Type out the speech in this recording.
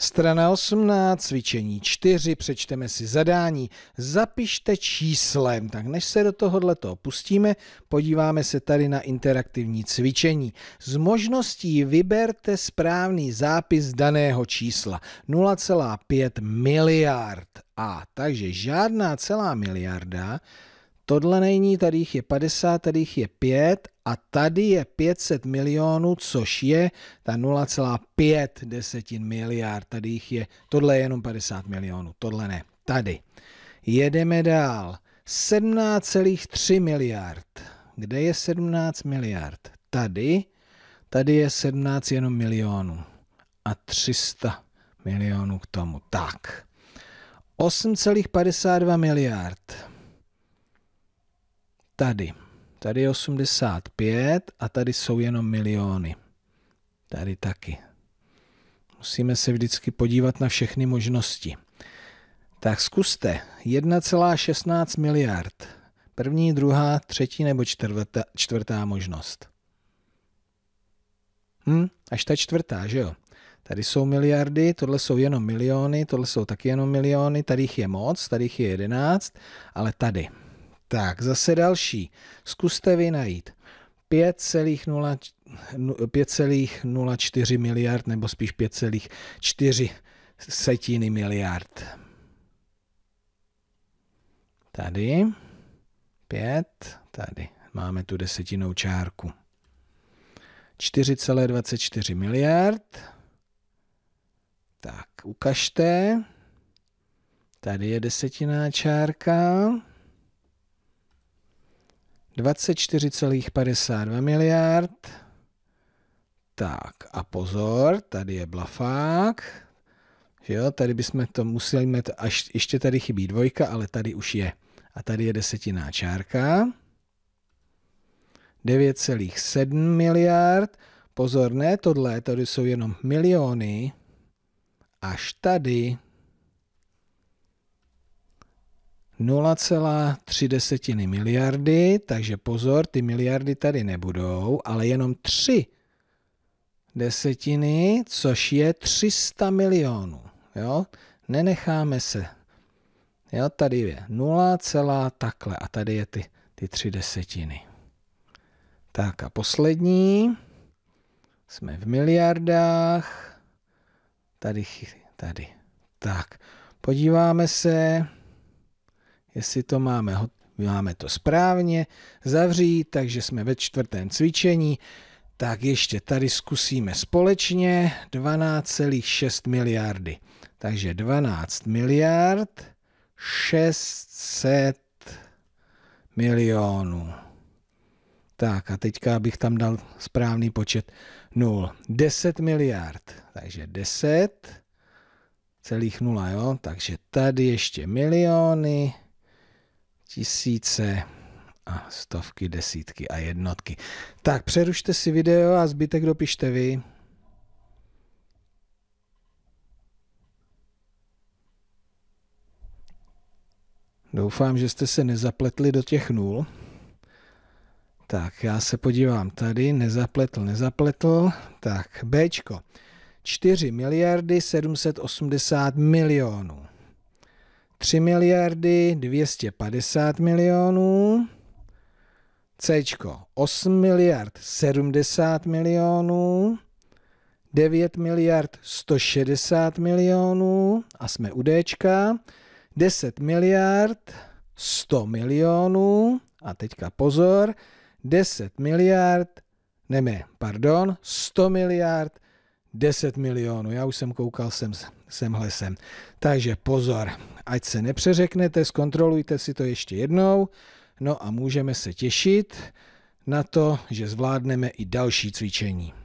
Strana 18, cvičení 4, přečteme si zadání, zapište číslem. Tak než se do tohohle toho pustíme, podíváme se tady na interaktivní cvičení. Z možností vyberte správný zápis daného čísla 0,5 miliard. A takže žádná celá miliarda tohle není, tady jich je 50, tady jich je 5 a tady je 500 milionů, což je ta 0,5 desetin miliard. Tady jich je, tohle je jenom 50 milionů, tohle ne. Tady. Jedeme dál. 17,3 miliard. Kde je 17 miliard? Tady. Tady je 17 jenom milionů. A 300 milionů k tomu. Tak. 8,52 miliard tady. Tady je 85 a tady jsou jenom miliony. Tady taky. Musíme se vždycky podívat na všechny možnosti. Tak zkuste. 1,16 miliard. První, druhá, třetí nebo čtvrtá, čtvrtá možnost. Hm, až ta čtvrtá, že jo? Tady jsou miliardy, tohle jsou jenom miliony, tohle jsou taky jenom miliony, tady jich je moc, tady jich je jedenáct, ale tady. Tak, zase další. Zkuste vy najít 5,04 miliard nebo spíš 5,4 setiny miliard. Tady 5, tady máme tu desetinou čárku. 4,24 miliard. Tak, ukažte. Tady je desetiná čárka. 24,52 miliard. Tak a pozor, tady je blafák. Jo, tady bychom to museli mít, až ještě tady chybí dvojka, ale tady už je. A tady je desetiná čárka. 9,7 miliard. Pozor, ne tohle, tady jsou jenom miliony. Až tady 0,3 miliardy, takže pozor, ty miliardy tady nebudou, ale jenom 3 desetiny, což je 300 milionů. Jo? Nenecháme se. Jo, tady je 0, celá takhle a tady je ty, ty tři desetiny. Tak a poslední. Jsme v miliardách. Tady, tady. Tak, podíváme se jestli to máme, máme to správně, zavřít, takže jsme ve čtvrtém cvičení, tak ještě tady zkusíme společně 12,6 miliardy. Takže 12 miliard 600 milionů. Tak a teďka bych tam dal správný počet 0. 10 miliard, takže 10 celých 0, jo? Takže tady ještě miliony, tisíce a stovky, desítky a jednotky. Tak přerušte si video a zbytek dopište vy. Doufám, že jste se nezapletli do těch nul. Tak, já se podívám tady, nezapletl, nezapletl. Tak, Bčko. 4 miliardy 780 milionů. 3 miliardy 250 milionů, C 8 miliard 70 milionů, 9 miliard 160 milionů a jsme u D, 10 miliard 100 milionů a teďka pozor, 10 miliard, ne, pardon, 100 miliard 10 milionů. Já už jsem koukal sem, semhle sem. Takže pozor, ať se nepřeřeknete, zkontrolujte si to ještě jednou. No a můžeme se těšit na to, že zvládneme i další cvičení.